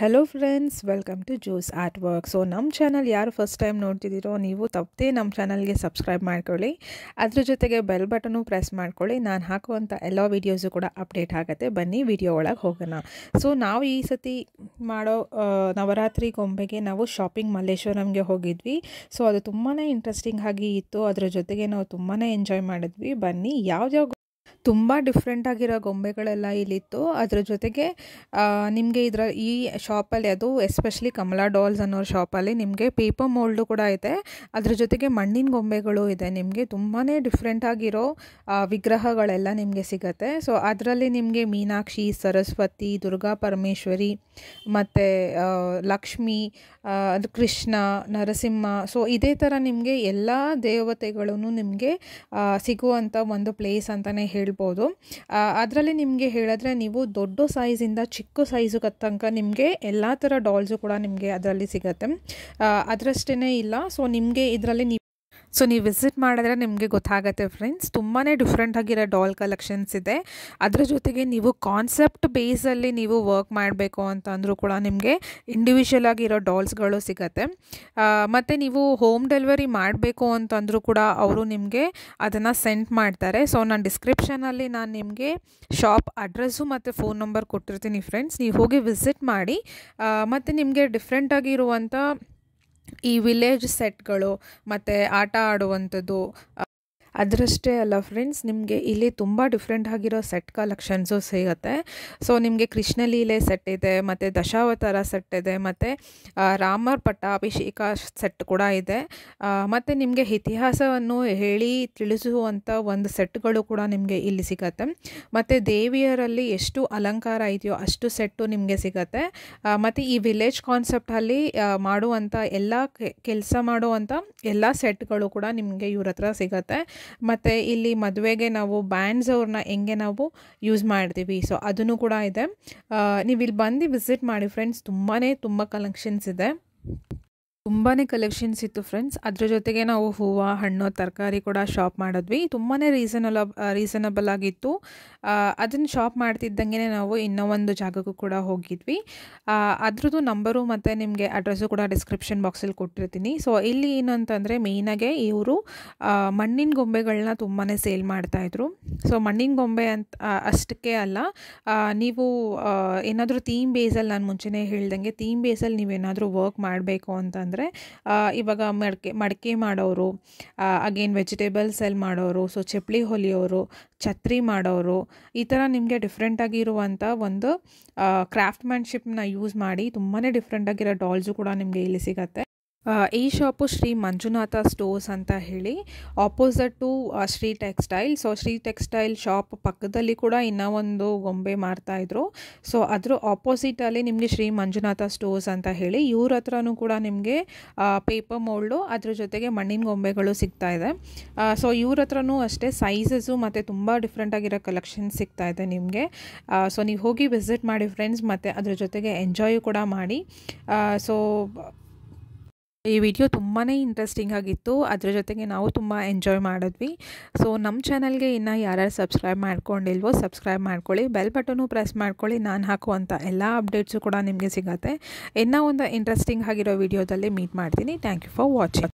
hello friends welcome to juice art work so ನಮ್ಮ channel ಯಾರು first time ನೋಡ್ತಿದ್ದೀರೋ ನೀವು ತಪ್ಪದೇ ನಮ್ಮ ಚಾನಲ್ಗೆ ಸಬ್ಸ್ಕ್ರೈಬ್ ಮಾಡ್ಕೊಳ್ಳಿ ಅದ್ರ ಜೊತೆಗೆ ಬೆಲ್ ಬಟನು ಪ್ರೆಸ್ ಮಾಡ್ಕೊಳ್ಳಿ ನಾನು ಹಾಕುವಂಥ ಎಲ್ಲ ವೀಡಿಯೋಸು ಕೂಡ ಅಪ್ಡೇಟ್ ಆಗುತ್ತೆ ಬನ್ನಿ ವಿಡಿಯೋ ಒಳಗೆ ಹೋಗೋಣ ಸೊ ನಾವು ಈ ಸತಿ ಮಾಡೋ ನವರಾತ್ರಿ ಗೊಂಬೆಗೆ ನಾವು ಶಾಪಿಂಗ್ ಮಲ್ಲೇಶ್ವರಂಗೆ ಹೋಗಿದ್ವಿ ಸೊ ಅದು ತುಂಬಾ ಇಂಟ್ರೆಸ್ಟಿಂಗ್ ಆಗಿ ಇತ್ತು ಅದರ ಜೊತೆಗೆ ನಾವು ತುಂಬಾ ಎಂಜಾಯ್ ಮಾಡಿದ್ವಿ ಬನ್ನಿ ಯಾವ್ಯಾವ ತುಂಬ ಡಿಫ್ರೆಂಟಾಗಿರೋ ಗೊಂಬೆಗಳೆಲ್ಲ ಇಲ್ಲಿತ್ತು ಅದ್ರ ಜೊತೆಗೆ ನಿಮಗೆ ಇದರ ಈ ಶಾಪಲ್ಲಿ ಅದು ಎಸ್ಪೆಷಲಿ ಕಮಲಾ ಡಾಲ್ಸ್ ಅನ್ನೋ ಶಾಪಲ್ಲಿ ನಿಮಗೆ ಪೇಪರ್ ಮೋಲ್ಡು ಕೂಡ ಇದೆ ಅದ್ರ ಜೊತೆಗೆ ಮಣ್ಣಿನ ಗೊಂಬೆಗಳು ಇದೆ ನಿಮಗೆ ತುಂಬಾ ಡಿಫ್ರೆಂಟಾಗಿರೋ ವಿಗ್ರಹಗಳೆಲ್ಲ ನಿಮಗೆ ಸಿಗತ್ತೆ ಸೊ ಅದರಲ್ಲಿ ನಿಮಗೆ ಮೀನಾಕ್ಷಿ ಸರಸ್ವತಿ ದುರ್ಗಾ ಪರಮೇಶ್ವರಿ ಮತ್ತು ಲಕ್ಷ್ಮಿ ಕೃಷ್ಣ ನರಸಿಂಹ ಸೊ ಇದೇ ಥರ ನಿಮಗೆ ಎಲ್ಲ ದೇವತೆಗಳೂ ನಿಮಗೆ ಸಿಗುವಂಥ ಒಂದು ಪ್ಲೇಸ್ ಅಂತಲೇ ಹೇಳ್ಬೋದು ಅದರಲ್ಲಿ ನಿಮಗೆ ಹೇಳಿದ್ರೆ ನೀವು ದೊಡ್ಡ ಸೈಜಿಂದ ಚಿಕ್ಕ ಸೈಜು ತನಕ ನಿಮಗೆ ಎಲ್ಲ ಥರ ಡಾಲ್ಸು ಕೂಡ ನಿಮಗೆ ಅದರಲ್ಲಿ ಸಿಗುತ್ತೆ ಅದರಷ್ಟೇ ಇಲ್ಲ ಸೊ ನಿಮಗೆ ಇದರಲ್ಲಿ ಸೊ ನೀವು ವಿಸಿಟ್ ಮಾಡಿದ್ರೆ ನಿಮಗೆ ಗೊತ್ತಾಗುತ್ತೆ ಫ್ರೆಂಡ್ಸ್ ತುಂಬಾ ಆಗಿರೋ ಡಾಲ್ ಕಲೆಕ್ಷನ್ಸ್ ಇದೆ ಅದರ ಜೊತೆಗೆ ನೀವು ಕಾನ್ಸೆಪ್ಟ್ ಬೇಸಲ್ಲಿ ನೀವು ವರ್ಕ್ ಮಾಡಬೇಕು ಅಂತಂದರೂ ಕೂಡ ನಿಮಗೆ ಇಂಡಿವಿಜುವಲ್ ಆಗಿರೋ ಡಾಲ್ಸ್ಗಳು ಸಿಗತ್ತೆ ಮತ್ತು ನೀವು ಹೋಮ್ ಡೆಲಿವರಿ ಮಾಡಬೇಕು ಅಂತಂದರೂ ಕೂಡ ಅವರು ನಿಮಗೆ ಅದನ್ನು ಸೆಂಡ್ ಮಾಡ್ತಾರೆ ಸೊ ನಾನು ಡಿಸ್ಕ್ರಿಪ್ಷನಲ್ಲಿ ನಾನು ನಿಮಗೆ ಶಾಪ್ ಅಡ್ರೆಸ್ಸು ಮತ್ತು ಫೋನ್ ನಂಬರ್ ಕೊಟ್ಟಿರ್ತೀನಿ ಫ್ರೆಂಡ್ಸ್ ನೀವು ಹೋಗಿ ವಿಸಿಟ್ ಮಾಡಿ ಮತ್ತು ನಿಮಗೆ ಡಿಫ್ರೆಂಟಾಗಿರುವಂಥ ಈ ವಿಲೇಜ್ ಸೆಟ್ಗಳು ಮತ್ತು ಆಟ ಆಡುವಂಥದ್ದು ಅದರಷ್ಟೇ ಅಲ್ಲ ಫ್ರೆಂಡ್ಸ್ ನಿಮಗೆ ಇಲ್ಲಿ ತುಂಬ ಡಿಫ್ರೆಂಟ್ ಆಗಿರೋ ಸೆಟ್ ಕಲೆಕ್ಷನ್ಸು ಸಿಗುತ್ತೆ ಸೊ ನಿಮಗೆ ಕೃಷ್ಣಲೀಲೆ ಸೆಟ್ ಇದೆ ಮತ್ತು ದಶಾವತಾರ ಸೆಟ್ ಇದೆ ಮತ್ತು ರಾಮರ್ ಪಟ್ಟಾಭಿಷೇಕ ಸೆಟ್ ಕೂಡ ಇದೆ ಮತ್ತು ನಿಮಗೆ ಇತಿಹಾಸವನ್ನು ಹೇಳಿ ತಿಳಿಸುವಂಥ ಒಂದು ಸೆಟ್ಗಳು ಕೂಡ ನಿಮಗೆ ಇಲ್ಲಿ ಸಿಗತ್ತೆ ಮತ್ತು ದೇವಿಯರಲ್ಲಿ ಎಷ್ಟು ಅಲಂಕಾರ ಇದೆಯೋ ಅಷ್ಟು ಸೆಟ್ಟು ನಿಮಗೆ ಸಿಗತ್ತೆ ಮತ್ತು ಈ ವಿಲೇಜ್ ಕಾನ್ಸೆಪ್ಟಲ್ಲಿ ಮಾಡುವಂಥ ಎಲ್ಲ ಕೆಲಸ ಮಾಡುವಂಥ ಎಲ್ಲ ಸೆಟ್ಗಳು ಕೂಡ ನಿಮಗೆ ಇವ್ರ ಹತ್ರ ಸಿಗತ್ತೆ ಮತ್ತು ಇಲ್ಲಿ ಮದುವೆಗೆ ನಾವು ಬ್ಯಾಂಡ್ಸ್ ಅವ್ರನ್ನ ಹೆಂಗೆ ನಾವು ಯೂಸ್ ಮಾಡ್ತೀವಿ ಸೊ ಅದನ್ನು ಕೂಡ ಇದೆ ನೀವು ಇಲ್ಲಿ ಬಂದು ವಿಸಿಟ್ ಮಾಡಿ ಫ್ರೆಂಡ್ಸ್ ತುಂಬಾ ತುಂಬ ಕಲೆಕ್ಷನ್ಸ್ ಇದೆ ತುಂಬಾ ಕಲೆಕ್ಷನ್ಸ್ ಇತ್ತು ಫ್ರೆಂಡ್ಸ್ ಅದ್ರ ಜೊತೆಗೆ ನಾವು ಹೂವು ಹಣ್ಣು ತರಕಾರಿ ಕೂಡ ಶಾಪ್ ಮಾಡಿದ್ವಿ ತುಂಬಾ ರೀಸನಲ ರೀಸನಬಲ್ ಆಗಿತ್ತು ಅದನ್ನು ಶಾಪ್ ಮಾಡ್ತಿದ್ದಂಗೆ ನಾವು ಇನ್ನೂ ಒಂದು ಜಾಗಕ್ಕೂ ಕೂಡ ಹೋಗಿದ್ವಿ ಅದ್ರದ್ದು ನಂಬರು ಮತ್ತು ನಿಮಗೆ ಅಡ್ರೆಸ್ಸು ಕೂಡ ಡಿಸ್ಕ್ರಿಪ್ಷನ್ ಬಾಕ್ಸಲ್ಲಿ ಕೊಟ್ಟಿರ್ತೀನಿ ಸೊ ಇಲ್ಲಿ ಏನು ಅಂತಂದರೆ ಮೇಯ್ನಾಗೆ ಇವರು ಮಣ್ಣಿನ ಗೊಂಬೆಗಳನ್ನ ತುಂಬಾ ಸೇಲ್ ಮಾಡ್ತಾಯಿದ್ರು ಸೊ ಮಣ್ಣಿನ ಗೊಂಬೆ ಅಂತ ಅಷ್ಟಕ್ಕೆ ಅಲ್ಲ ನೀವು ಏನಾದರೂ ಥೀಮ್ ಬೇಸಲ್ಲಿ ನಾನು ಮುಂಚೆನೇ ಹೇಳ್ದಂಗೆ ಥೀಮ್ ಬೇಸಲ್ಲಿ ನೀವೇನಾದರೂ ವರ್ಕ್ ಮಾಡಬೇಕು ಅಂತಂದರೆ ಇವಾಗ ಮಡಕೆ ಮಡಕೆ ಮಾಡೋರು ಅಗೇನ್ ವೆಜಿಟೇಬಲ್ ಸೆಲ್ ಮಾಡೋರು ಸೊ ಚಪ್ಪಲಿ ಹೊಲಿಯೋರು ಛತ್ರಿ ಮಾಡೋರು ಈ ಥರ ನಿಮಗೆ ಆಗಿರುವಂತಹ ಒಂದು ಕ್ರಾಫ್ಟ್ ಕ್ರಾಫ್ಟ್ಮ್ಯಾನ್ಶಿಪ್ನ ಯೂಸ್ ಮಾಡಿ ತುಂಬಾ ಆಗಿರೋ ಡಾಲ್ಸು ಕೂಡ ನಿಮಗೆ ಇಲ್ಲಿ ಸಿಗತ್ತೆ ಈ ಶಾಪು ಶ್ರೀ ಮಂಜುನಾಥ ಸ್ಟೋರ್ಸ್ ಅಂತ ಹೇಳಿ opposite to Shri textile so Shri textile shop ಪಕ್ಕದಲ್ಲಿ ಕೂಡ ಇನ್ನೂ ಒಂದು ಗೊಂಬೆ ಮಾಡ್ತಾಯಿದ್ರು ಸೊ ಅದರ ಆಪೋಸಿಟಲ್ಲಿ ನಿಮಗೆ ಶ್ರೀ ಮಂಜುನಾಥ ಸ್ಟೋರ್ಸ್ ಅಂತ ಹೇಳಿ ಇವ್ರ ಹತ್ರನೂ ಕೂಡ ನಿಮಗೆ ಪೇಪರ್ ಮೋಲ್ಡು ಅದ್ರ ಜೊತೆಗೆ ಮಣ್ಣಿನ ಗೊಂಬೆಗಳು ಸಿಗ್ತಾ ಇದೆ ಸೊ ಇವ್ರ ಹತ್ರನೂ ಅಷ್ಟೇ ಸೈಜಸ್ಸು ಮತ್ತು ತುಂಬ ಡಿಫ್ರೆಂಟಾಗಿರೋ ಕಲೆಕ್ಷನ್ಸ್ ಸಿಗ್ತಾ ಇದೆ ನಿಮಗೆ ಸೊ ನೀವು ಹೋಗಿ ವಿಸಿಟ್ ಮಾಡಿ ಫ್ರೆಂಡ್ಸ್ ಮತ್ತು ಅದ್ರ ಜೊತೆಗೆ ಎಂಜಾಯು ಕೂಡ ಮಾಡಿ ಸೊ ಈ ವಿಡಿಯೋ ತುಂಬಾ ಇಂಟ್ರೆಸ್ಟಿಂಗ್ ಆಗಿತ್ತು ಅದರ ಜೊತೆಗೆ ನಾವು ತುಂಬ ಎಂಜಾಯ್ ಮಾಡಿದ್ವಿ ಸೊ ನಮ್ಮ ಚಾನಲ್ಗೆ ಇನ್ನು ಯಾರ್ಯಾರು ಸಬ್ಸ್ಕ್ರೈಬ್ ಮಾಡ್ಕೊಂಡಿಲ್ವೋ ಸಬ್ಸ್ಕ್ರೈಬ್ ಮಾಡ್ಕೊಳ್ಳಿ ಬೆಲ್ ಬಟನು ಪ್ರೆಸ್ ಮಾಡ್ಕೊಳ್ಳಿ ನಾನು ಹಾಕುವಂಥ ಎಲ್ಲ ಅಪ್ಡೇಟ್ಸು ಕೂಡ ನಿಮಗೆ ಸಿಗುತ್ತೆ ಇನ್ನೂ ಒಂದು ಇಂಟ್ರೆಸ್ಟಿಂಗ್ ಆಗಿರೋ ವಿಡಿಯೋದಲ್ಲಿ ಮೀಟ್ ಮಾಡ್ತೀನಿ ಥ್ಯಾಂಕ್ ಯು ಫಾರ್ ವಾಚಿಂಗ್